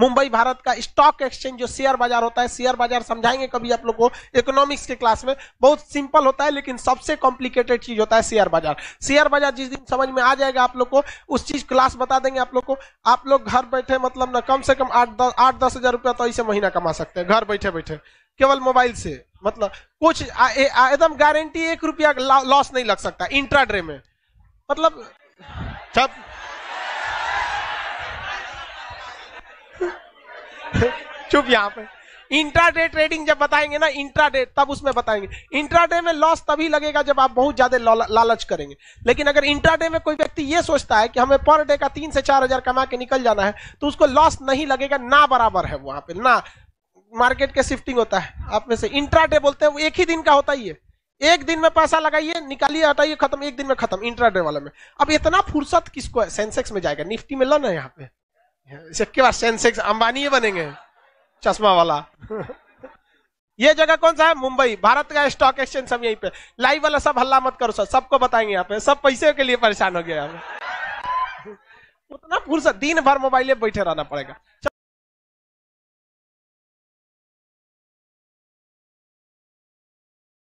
मुंबई भारत का stock exchange जो share बाजार होता है शेयर बाजार समझाएंगे कभी आप लोग को इकोनॉमिक्स के क्लास में बहुत सिंपल होता है लेकिन सबसे कॉम्प्लिकेटेड चीज होता है शेयर बाजार शेयर बाजार जिस दिन समझ में आ जाएगा आप लोग को उस चीज क्लास बता देंगे आप लोग को आप लोग घर बैठे मतलब ना कम से कम आठ दस आठ दस हजार रुपया तो ऐसे महीना कमा सकते हैं घर बैठे बैठे केवल मोबाइल से मतलब कुछ एकदम गारंटी एक रुपया लॉस नहीं लग सकता इंट्राड्रे में मतलब चुप यहाँ पे इंट्राडे ट्रेडिंग जब बताएंगे ना इंट्राडे तब उसमें बताएंगे इंट्राडे में लॉस तभी लगेगा जब आप बहुत ज्यादा लालच करेंगे लेकिन अगर इंट्राडे में कोई व्यक्ति ये सोचता है कि हमें पर डे का तीन से चार हजार कमा के निकल जाना है तो उसको लॉस नहीं लगेगा ना बराबर है वहां पे ना मार्केट के शिफ्टिंग होता है आप में से इंट्राडे बोलते हैं वो एक ही दिन का होता ही है एक दिन में पैसा लगाइए निकालिए हटाइए खत्म एक दिन में खत्म इंट्राडे वाले में अब इतना फुर्सत किसको है सेंसेक्स में जाएगा निफ्टी में लो ना यहाँ पे इसके बाद सेंसेक्स अंबानी बनेंगे चश्मा वाला ये जगह कौन सा है मुंबई भारत का स्टॉक एक्सचेंज सब यहीं पे लाइव वाला सब हल्ला मत करो सर सबको बताएंगे यहाँ पे सब पैसे के लिए परेशान हो गया उतना फुर्सत दिन भर मोबाइल बैठे रहना पड़ेगा